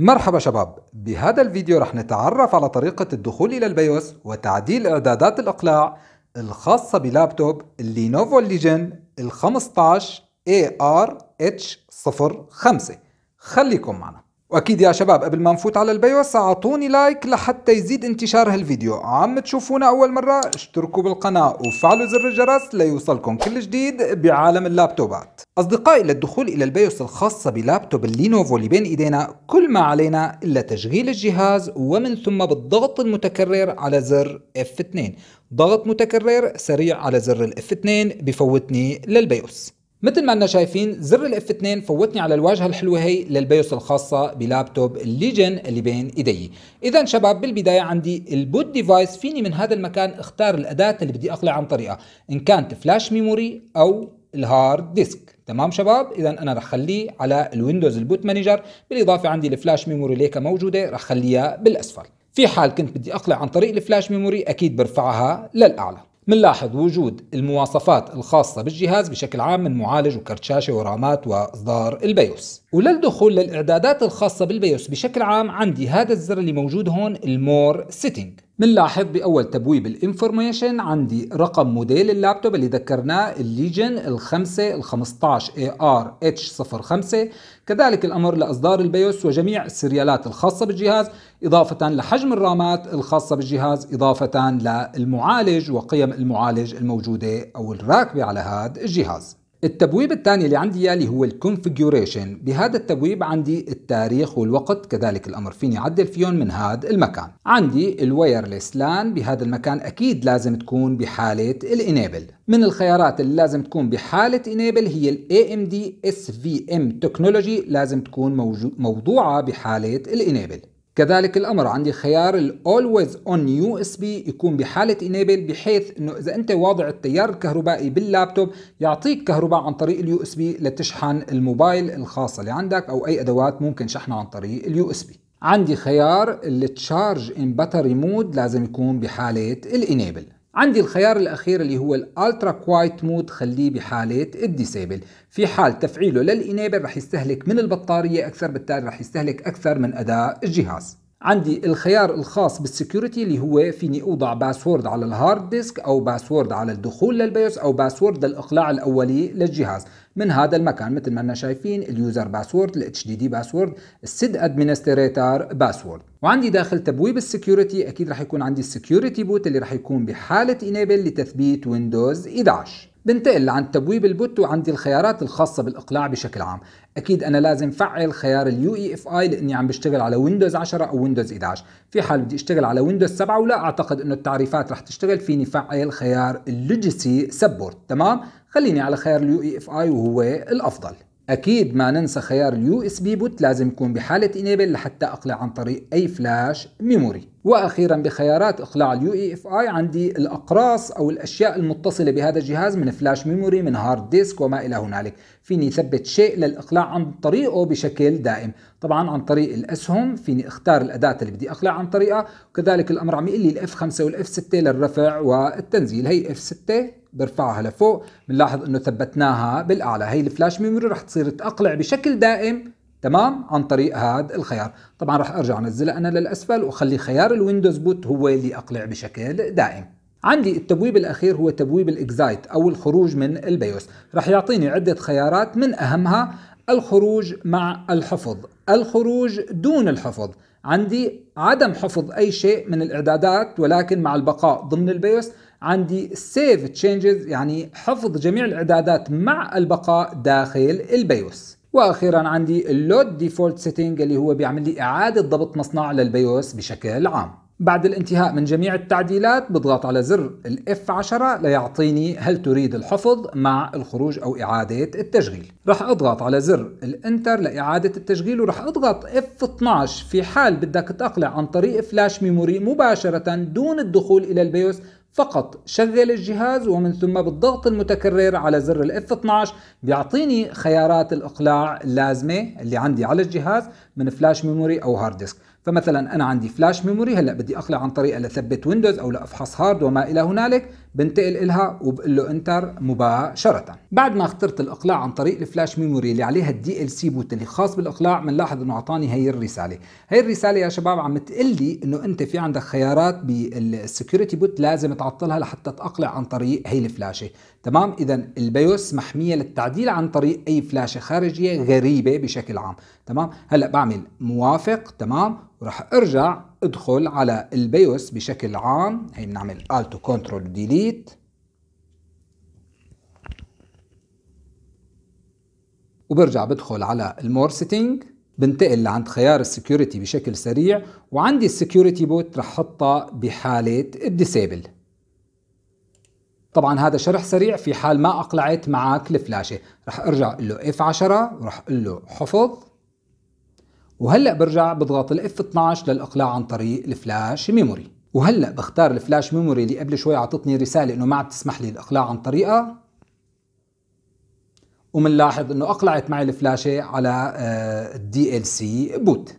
مرحبا شباب بهذا الفيديو رح نتعرف على طريقة الدخول إلى البيوس وتعديل إعدادات الإقلاع الخاصة بلابتوب لينوفو ليجن ال 15 AR H05 خليكم معنا واكيد يا شباب قبل ما نفوت على البيوس اعطوني لايك لحتى يزيد انتشار هالفيديو عم تشوفونا اول مرة اشتركوا بالقناة وفعلوا زر الجرس ليوصلكم كل جديد بعالم اللابتوبات اصدقائي للدخول الى البيوس الخاصة بلابتوب اللينوفو اللي بين ايدينا كل ما علينا الا تشغيل الجهاز ومن ثم بالضغط المتكرر على زر F2 ضغط متكرر سريع على زر F2 بفوتني للبيوس مثل ما انا شايفين زر الاف 2 فوتني على الواجهه الحلوه هي للبيوس الخاصه بلابتوب الليجن اللي بين ايدي اذا شباب بالبدايه عندي البوت ديفايس فيني من هذا المكان اختار الاداه اللي بدي اقلع عن طريقها ان كانت فلاش ميموري او الهارد ديسك تمام شباب اذا انا رح خليه على الويندوز البوت مانجر بالاضافه عندي الفلاش ميموري ليكا موجوده رح خليها بالاسفل في حال كنت بدي اقلع عن طريق الفلاش ميموري اكيد برفعها للاعلى منلاحظ وجود المواصفات الخاصة بالجهاز بشكل عام من معالج وكرت شاشة ورامات وإصدار البيوس وللدخول للإعدادات الخاصة بالبيوس بشكل عام عندي هذا الزر اللي موجود هون المور سيتنج بنلاحظ باول تبويب الانفورميشن عندي رقم موديل اللابتوب اللي ذكرناه الليجن الخمسة ال 15 اي ار اتش 05 كذلك الامر لاصدار البيوس وجميع السريالات الخاصة بالجهاز إضافة لحجم الرامات الخاصة بالجهاز إضافة للمعالج وقيم المعالج الموجودة أو الراكبة على هذا الجهاز التبويب الثاني اللي عندي اياه اللي هو الكونفيجوريشن بهذا التبويب عندي التاريخ والوقت كذلك الامر فيني اعدل فيهم من هذا المكان عندي الوايرلس لان بهذا المكان اكيد لازم تكون بحاله الانيبل من الخيارات اللي لازم تكون بحاله انيبل هي الاي ام دي اس في ام تكنولوجي لازم تكون موضوعه بحاله الانيبل كذلك الأمر عندي خيار ال Always On USB يكون بحالة Enable بحيث أنه إذا أنت واضع التيار الكهربائي باللابتوب يعطيك كهرباء عن طريق اليو اس بي لتشحن الموبايل الخاصة اللي عندك أو أي أدوات ممكن شحنها عن طريق اليو اس بي عندي خيار التشارج ان باتري مود لازم يكون بحالة الانيبل عندي الخيار الأخير اللي هو الالترا كوايت مود خليه بحالة الديسيبل في حال تفعيله للإنيبل رح يستهلك من البطارية أكثر بالتالي رح يستهلك أكثر من أداء الجهاز عندي الخيار الخاص بالسكيورتي اللي هو فيني اوضع باسورد على الهارد ديسك او باسورد على الدخول للبيوس او باسورد للاقلاع الاولي للجهاز من هذا المكان مثل ما احنا شايفين اليوزر باسورد الاتش دي دي باسورد السيد ادمنستريتور باسورد وعندي داخل تبويب السكيورتي اكيد راح يكون عندي السكيورتي بوت اللي راح يكون بحاله انيبل لتثبيت ويندوز 11 بنتقل لعند تبويب البوت وعندي الخيارات الخاصة بالإقلاع بشكل عام أكيد أنا لازم فعل خيار الـ UEFI لأني عم بشتغل على ويندوز 10 أو ويندوز 11 في حال بدي أشتغل على ويندوز 7 ولا أعتقد أنه التعريفات رح تشتغل فيني فعل خيار Legacy Support تمام خليني على خيار الـ UEFI وهو الأفضل اكيد ما ننسى خيار اليو اس بي بوت لازم يكون بحاله انيبل لحتى اقلع عن طريق اي فلاش ميموري واخيرا بخيارات اقلاع اليو اي اف اي عندي الاقراص او الاشياء المتصله بهذا الجهاز من فلاش ميموري من هارد ديسك وما الى هنالك فيني ثبت شيء للاقلاع عن طريقه بشكل دائم طبعا عن طريق الاسهم فيني اختار الاداه اللي بدي اقلع عن طريقها وكذلك الامر عم يقول لي الاف 5 والاف 6 للرفع والتنزيل هي اف 6 برفعها لفوق بنلاحظ انه ثبتناها بالاعلى هي الفلاش ميموري رح تصير تاقلع بشكل دائم تمام عن طريق هذا الخيار طبعا رح ارجع انزلها انا للاسفل واخلي خيار الويندوز بوت هو اللي اقلع بشكل دائم عندي التبويب الاخير هو تبويب الاكزايت او الخروج من البيوس رح يعطيني عده خيارات من اهمها الخروج مع الحفظ الخروج دون الحفظ عندي عدم حفظ اي شيء من الاعدادات ولكن مع البقاء ضمن البيوس عندي سيف تشينجز يعني حفظ جميع الاعدادات مع البقاء داخل البيوس واخيرا عندي اللود ديفولت سيتنج اللي هو بيعمل لي اعاده ضبط مصنع للبيوس بشكل عام بعد الانتهاء من جميع التعديلات بضغط على زر الاف 10 ليعطيني هل تريد الحفظ مع الخروج او اعادة التشغيل راح اضغط على زر الانتر لاعادة التشغيل وراح اضغط اف 12 في حال بدك تقلع عن طريق فلاش ميموري مباشرة دون الدخول الى البيوس فقط شغل الجهاز ومن ثم بالضغط المتكرر على زر f 12 بيعطيني خيارات الاقلاع اللازمه اللي عندي على الجهاز من فلاش ميموري او هارد ديسك فمثلا انا عندي فلاش ميموري هلا بدي اقلع عن طريقها لثبت ويندوز او لافحص هارد وما الى هنالك بنتقل الها وبقول له انتر مباشره بعد ما اخترت الاقلاع عن طريق الفلاش ميموري اللي عليها الدي ال سي بوت اللي خاص بالاقلاع بنلاحظ انه اعطاني هي الرساله هي الرساله يا شباب عم تقول لي انه انت في عندك خيارات بالسكيورتي بوت لازم تعطلها لحتى تاقلع عن طريق هي الفلاشه تمام اذا البيوس محميه للتعديل عن طريق اي فلاشه خارجيه غريبه بشكل عام تمام هلا بعمل موافق تمام وراح ارجع ادخل على البيوس بشكل عام هي بنعمل Alt Ctrl Delete وبرجع بدخل على المور سيتنج بنتقل لعند خيار السكيورتي بشكل سريع وعندي السكيورتي بوت رح حطها بحالة الديسيبل طبعا هذا شرح سريع في حال ما اقلعت معك الفلاشة رح ارجع له اف 10 ورح له حفظ وهلا برجع بضغط الاف 12 للاقلاع عن طريق الفلاش ميموري وهلا بختار الفلاش ميموري اللي قبل شوي اعطتني رساله انه ما عم تسمح لي الاقلاع عن طريقها ومنلاحظ انه اقلعت معي الفلاشه على الدي آه، ال سي بوت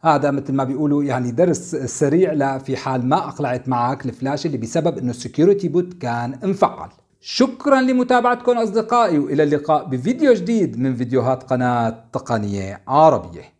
هذا مثل ما بيقولوا يعني درس سريع لفي حال ما اقلعت معك الفلاشه اللي بسبب انه السكيورتي بوت كان مفعل شكرا لمتابعتكم اصدقائي والى اللقاء بفيديو جديد من فيديوهات قناه تقنيه عربيه